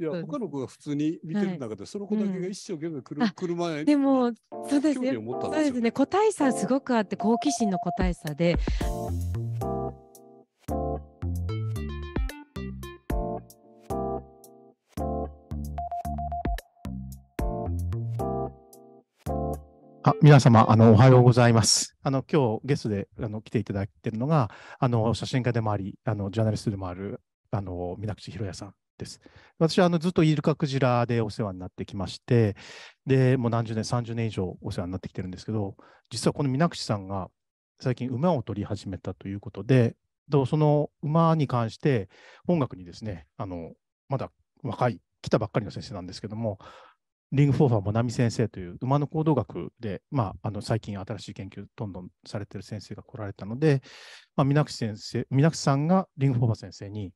いや他の子が普通に見てる中で、その子だけが一生懸命くる、車へでもそうですねそうですね個体差すごくあって好奇心の個体差で。あ皆様あの、おはようございます。あの今日ゲストであの来ていただいているのがあの、写真家でもありあの、ジャーナリストでもあるあの水口博也さんです。私はあのずっとイルカクジラでお世話になってきまして、でもう何十年、30年以上お世話になってきてるんですけど、実はこの水口さんが最近馬を取り始めたということで、その馬に関して音楽にですね、あのまだ若い、来たばっかりの先生なんですけども、リング・フォーファー・モナミ先生という馬の行動学で、まあ、あの最近新しい研究どんどんされてる先生が来られたので、まあ、水口先生、水口さんがリング・フォーファー先生に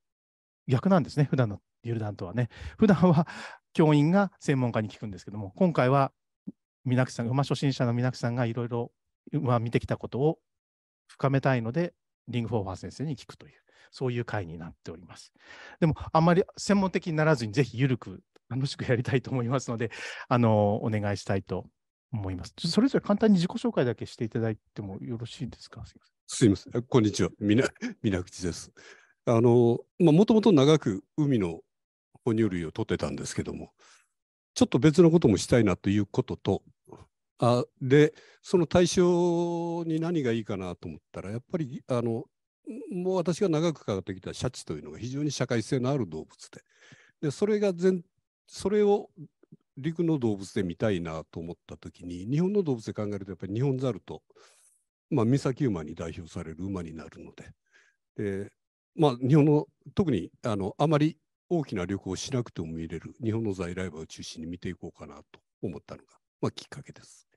逆なんですね、普段のユルダンとはね、普段は教員が専門家に聞くんですけども、今回は皆さん、馬初心者の皆さんがいろいろ見てきたことを深めたいので、リング・フォーファー先生に聞くという、そういう会になっております。でも、あんまり専門的にならずに、ぜひ緩く、楽しくやりたいと思いますので、あのお願いしたいと思います。それぞれ簡単に自己紹介だけしていただいてもよろしいですかすいません。こんにちは。みな、みなです。あの、まあ、もともと長く海の哺乳類を取ってたんですけども、ちょっと別のこともしたいなということと、あで、その対象に何がいいかなと思ったら、やっぱりあのもう私が長くかかってきたシャチというのが非常に社会性のある動物で、でそれが全それを陸の動物で見たいなと思った時に日本の動物で考えるとやっぱり日本ザルと、まあ、岬馬に代表される馬になるのでで、まあ、日本の特にあのあまり大きな旅行をしなくても見れる日本の在来馬を中心に見ていこうかなと思ったのが、まあ、きっかけです。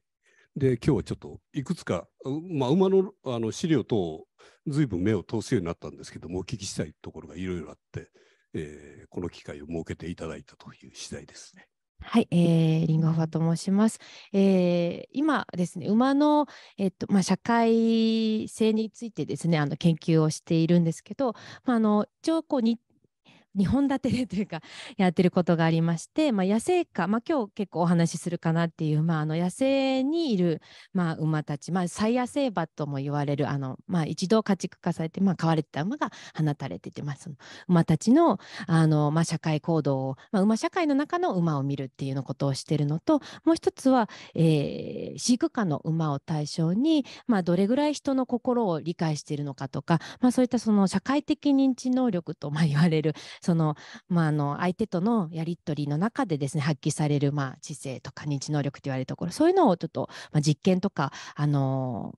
で今日はちょっといくつか、まあ、馬のあの資料等いぶん目を通すようになったんですけどもお聞きしたいところがいろいろあって、えー、この機会を設けていただいたという次第ですね。はい、えー、リンゴファと申します。えー、今ですね、馬の、えっとまあ、社会性についてですね、あの研究をしているんですけど、まあ、あの一応こう日2本立てでというかやってることがありまして、まあ、野生化、まあ、今日結構お話しするかなっていう、まあ、あの野生にいる、まあ、馬たち、まあ、再野生馬とも言われるあの、まあ、一度家畜化されて、まあ、飼われてた馬が放たれてて、ます馬たちのあの、まあ、社会行動を、まあ、馬社会の中の馬を見るっていうのことをしてるのともう一つは、えー、飼育下の馬を対象に、まあ、どれぐらい人の心を理解しているのかとか、まあ、そういったその社会的認知能力と、ま言われるその、まあ、あの相手とのやり取りの中でですね発揮される、まあ、知性とか認知能力と言われるところそういうのをちょっと、まあ、実験とかあの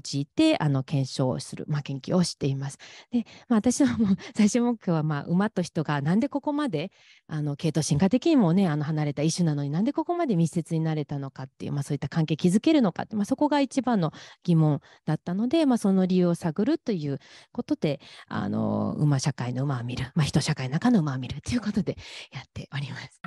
用いてあの検証をする、まあ、研究をしています。で、まあ、私の 最終目標は、まあ、馬と人がなんでここまであの系統進化的にもねあの離れた一種なのになんでここまで密接になれたのかっていう、まあ、そういった関係築けるのかって、まあ、そこが一番の疑問だったので、まあ、その理由を探るということであの馬社会の馬を見る、まあ、人社会の中の馬を見るということでやっております。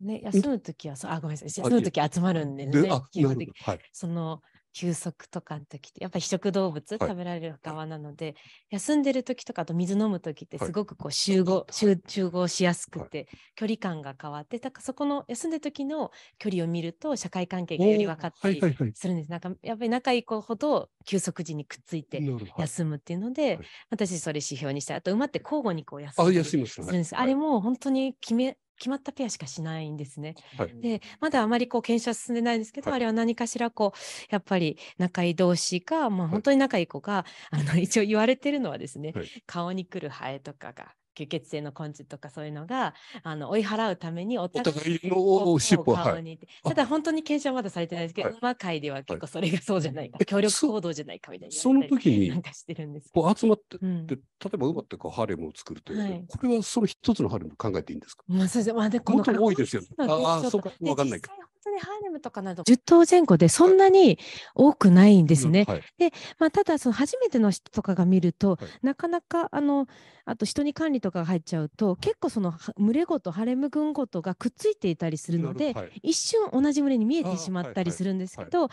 ね、休むときはそう、あ、ごめんなさい、休むとき集まるんでね、基本的に、はい、その休息とかの時ってやっぱり食動物、食べられる側なので、はい、休んでる時とかあと水飲む時ってすごくこう集合、はい、集合しやすくて、距離感が変わってだからそこの休んでる時の距離を見ると社会関係がより分かったりするんです、はいはいはい、なんかやっぱり仲いい子ほど休息時にくっついて休むっていうので、私それ指標にしたあと馬って交互にこう休むああれも本当に決め決まったペアしかしないんですね。はい、でまだあまりこう検証進んでないんですけど、はい、あれは何かしらこうやっぱり仲いい同士が、まあ、本当に仲いい子が、はい、あの一応言われてるのはですね、顔に来るハエとかが吸血性の昆虫とかそういうのがあの追い払うためにお互いの尻尾を顔に、はい、ただ本当に検証はまだされてないですけど、はい、馬界では結構それがそうじゃないか、はい、協力行動じゃないかみたいなその時になんかしてるんですこう集まって、うん、例えば馬ってこうかハーレムを作るという、はい、これはその一つのハーレム考えていいんですか、まあ、そうですまあでこの多いですよ、ああそうか分かんないけどトでハーレムとかなど10頭前後でそんなに多くないんですね。はい、で、まあ、ただその初めての人とかが見ると、はい、なかなかあのあと人に管理とかが入っちゃうと結構その群れごとハレム群ごとがくっついていたりするので、はい、一瞬同じ群れに見えてしまったりするんですけど、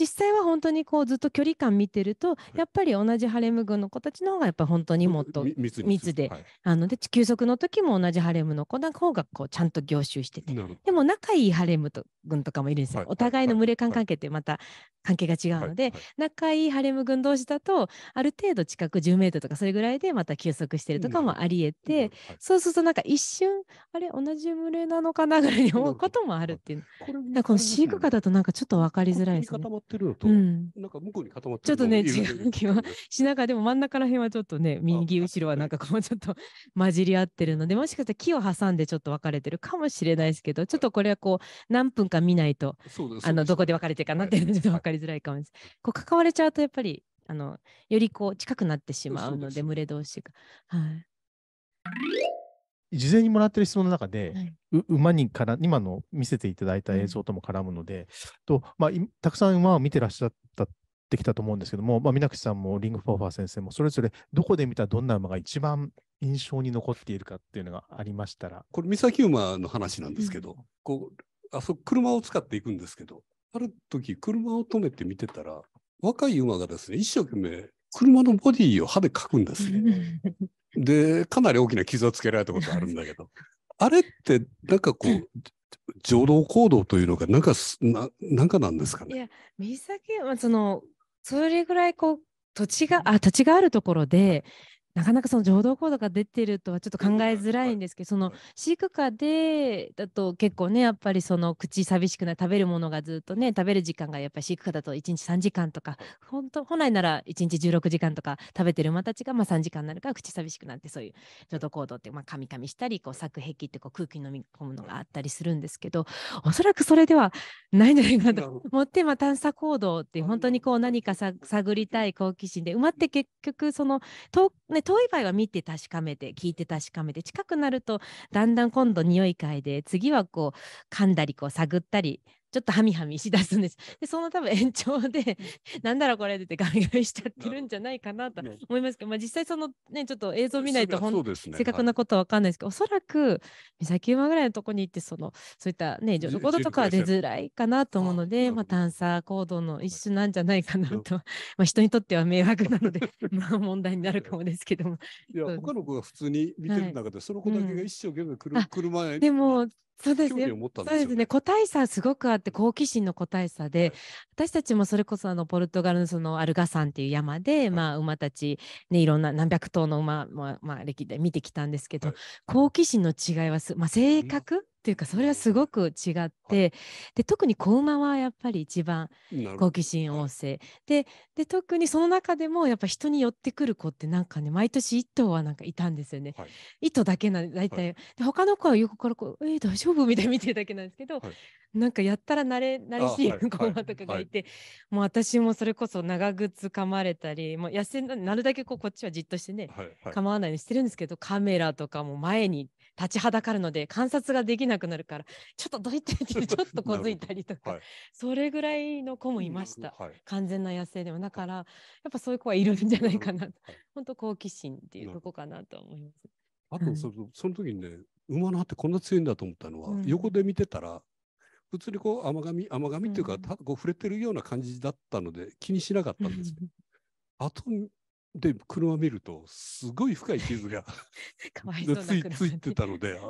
実際は本当にこうずっと距離感見てると、やっぱり同じハレム群の子たちの方がやっぱ本当にもっと密で、はい、あので休息の時も同じハレムの子の方がこうちゃんと凝集しててでも仲いいハレムと群とかもいるんですよ、はい、お互いの群れ感関係ってまた関係が違うので、はいはい、仲いいハレム軍同士だとある程度近く10メートルとかそれぐらいでまた休息してるとかもありえて、うんそうするとなんか一瞬あれ同じ群れなのかなぐらいに思うこともあるっていう、ここの飼育下だとなんかちょっと分かりづらいですね。固まってるのと、うん、なんか向こうに固まってるちょっとね違う気はしながらでも真ん中ら辺はちょっとね右後ろはなんかこうちょっと混じり合ってるのでもしかしたら木を挟んでちょっと分かれてるかもしれないですけどちょっとこれはこう何分か見ないとあのどこで分かれてるかなっていうのと分かかりづらいかもです。こう関われちゃうとやっぱりあのよりこう近くなってしまうので群れ同士が。はい事前にもらってる質問の中で、はい、馬にから今の見せていただいた映像とも絡むので、うん、とまあ、たくさん馬を見てらっしゃったってきたと思うんですけども、まあ、水口さんもリング・フォーファー先生もそれぞれどこで見たどんな馬が一番印象に残っているかっていうのがありましたらこれ三崎馬の話なんですけど、うん、こうあそ車を使っていくんですけどある時、車を止めて見てたら、若い馬がですね、一生懸命車のボディを歯で描くんですね。で、かなり大きな傷をつけられたことあるんだけど、あれってなんかこう、情動行動というのがなんかななんかなんですかね。いや、水崎はそのそれぐらいこう土地があ土地があるところでなかなかその情動行動が出てるとはちょっと考えづらいんですけど、その飼育下でだと結構ねやっぱりその口寂しくない食べるものがずっとね食べる時間がやっぱり飼育下だと1日3時間とか本当本来なら1日16時間とか食べてる馬たちがまあ3時間になるから口寂しくなってそういう情動行動ってまあみかみしたりこう作壁ってこう空気に飲み込むのがあったりするんですけどおそらくそれではないんじゃないかなと思ってまあ探査行動って本当にこう何か探りたい好奇心で馬って結局その遠,、ね、遠い場合は見て確かめて聞いて確かめて近くなるとだんだん今度匂い嗅いで次はこう噛んだりこう探ったりちょっとはみはみしだすんです。で、その多分延長で、なんだろうこれってガミガミしちゃってるんじゃないかなと思いますけど、まあ実際そのね、ちょっと映像見ないとね、正確なことは分かんないですけど、はい、おそらく三崎馬ぐらいのとこに行って、その、そういったね、情報とかは出づらいかなと思うので、まあ探査行動の一種なんじゃないかなと、まあ人にとっては迷惑なので、まあ問題になるかもですけども。いや、他の子が普通に見てる中で、はい、その子だけが一生懸命車へ、うん、でも、そうですね。そうですね。個体差すごくあって好奇心の個体差で、はい、私たちもそれこそあのポルトガルのそのアルガ山っていう山で、はい、まあ馬たちねいろんな何百頭の馬まあ、まあ、歴で見てきたんですけど、はい、好奇心の違いはすまあ性格、っていうかそれはすごく違って、で特に子馬はやっぱり一番好奇心旺盛でで特にその中でもやっぱ人に寄ってくる子ってなんかね毎年1頭はなんかいたんですよね、はい、1頭だけなん大体、はい、で他の子は横からこう「えー、大丈夫?」みたいに見てるだけなんですけど、はい、なんかやったら慣れ慣れしい子馬とかがいて、もう私もそれこそ長靴噛まれたりもう痩せなるだけこうこっちはじっとしてね、はいはい、構わないようにしてるんですけどカメラとかも前に立ちはだかるので観察ができなくなるからちょっとどいてって ちょっとこづいたりとか、はい、それぐらいの子もいました、はい、完全な野生でもだからやっぱそういう子はいるんじゃないかな、はい、本当好奇心っていうとこかなと思います。あとそのその時にね馬の歯ってこんな強いんだと思ったのは、うん、横で見てたら普通にこう甘がみ甘がみっていうか、うん、たこう触れてるような感じだったので気にしなかったんです、あとで車見るとすごい深い傷が かついついてたので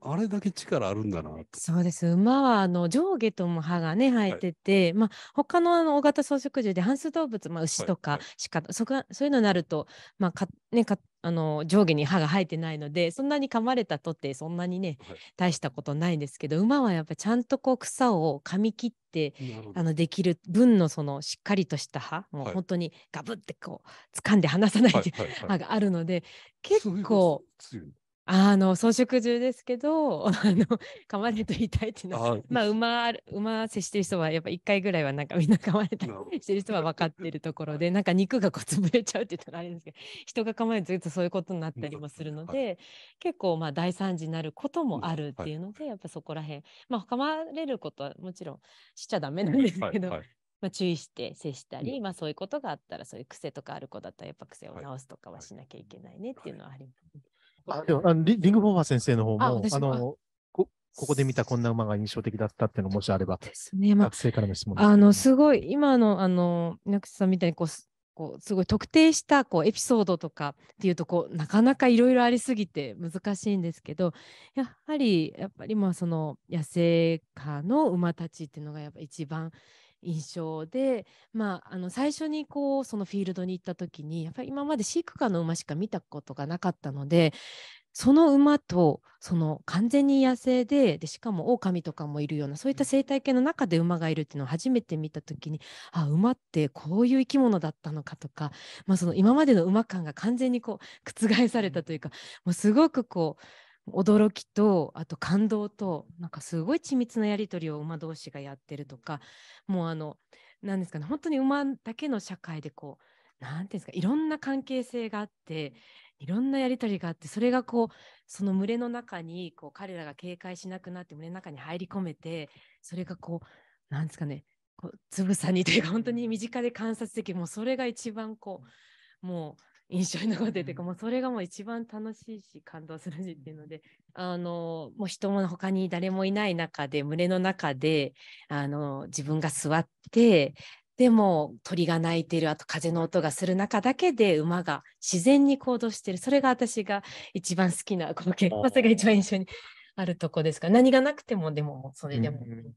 あれだけ力あるんだなそうです馬はあの上下とも歯がね生えてて、はい、まあ他のあの大型草食獣で反数動物、まあ、牛とか鹿、はいはい、そそういうのになると、まあかね、かあの上下に歯が生えてないのでそんなに噛まれたとってそんなにね、はい、大したことないんですけど馬はやっぱちゃんとこう草を噛み切ってあのできる分のそのしっかりとした歯もう本当にガブってこう掴んで離さない、はい、歯があるので、結構。あの草食獣ですけど あの噛まれと痛いっていうのはまあ馬馬接してる人はやっぱ1回ぐらいはなんかみんな噛まれたりしてる人は分かってるところでなんか肉がこう潰れちゃうって言ったらあれですけど人が噛まれてるとそういうことになったりもするので、結構まあ大惨事になることもあるっていうので、やっぱそこら辺まあ噛まれることはもちろんしちゃだめなんですけど。はいまあ、注意して接したり、まあ、そういうことがあったらそういう癖とかある子だったらやっぱ癖を直すとかはしなきゃいけないねっていうのはあります、ねあでもあのリング・フォーファー先生の方も、ああのこここで見たこんな馬が印象的だったっていうのもしあれば、ですねまあ、学生からの質問あのすごい、今のあの稲口さんみたいにこう、こうすごい特定したこうエピソードとかっていうとこうなかなかいろいろありすぎて難しいんですけどやはりやっぱりまあその野生化の馬たちっていうのがやっぱ一番印象で、まあ、あの最初にこうそのフィールドに行った時にやっぱり今まで飼育下の馬しか見たことがなかったのでその馬とその完全に野生ででしかも狼とかもいるようなそういった生態系の中で馬がいるっていうのを初めて見た時にあ馬ってこういう生き物だったのかとか、まあ、その今までの馬感が完全にこう覆されたというかもうすごくこう驚きとあと感動となんかすごい緻密なやり取りを馬同士がやってるとかもうあの何ですかね本当に馬だけの社会でこう何ていうんですかいろんな関係性があっていろんなやり取りがあってそれがこうその群れの中にこう彼らが警戒しなくなって群れの中に入り込めてそれがこう何ですかねこうつぶさにというか本当に身近で観察できるもうそれが一番こうもう印象に残ってて、うん、もうそれがもう一番楽しいし感動するしっていうのであのもう人も他に誰もいない中で群れの中であの自分が座ってでも鳥が鳴いてるあと風の音がする中だけで馬が自然に行動してるそれが私が一番好きな光景それが一番印象にあるとこですから何がなくてもでもそれでも。うん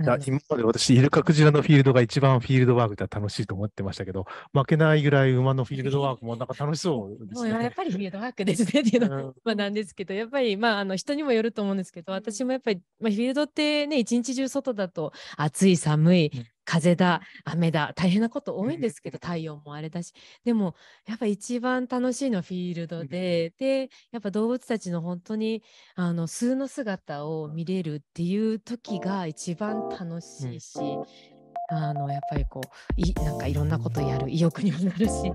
いや、今まで私、イルカクジラのフィールドが一番フィールドワークでは楽しいと思ってましたけど、負けないぐらい馬のフィールドワークもなんか楽しそうですね。やっぱりフィールドワークですねっていうの まあなんですけど、やっぱりまああの人にもよると思うんですけど、私もやっぱり、まあ、フィールドってね、一日中外だと暑い、寒い、風だ雨だ大変なこと多いんですけど体温もあれだしでもやっぱ一番楽しいのはフィールドででやっぱ動物たちの本当にあの数の姿を見れるっていう時が一番楽しいし。あのやっぱりこういなんかいろんなことやる意欲にもなるし。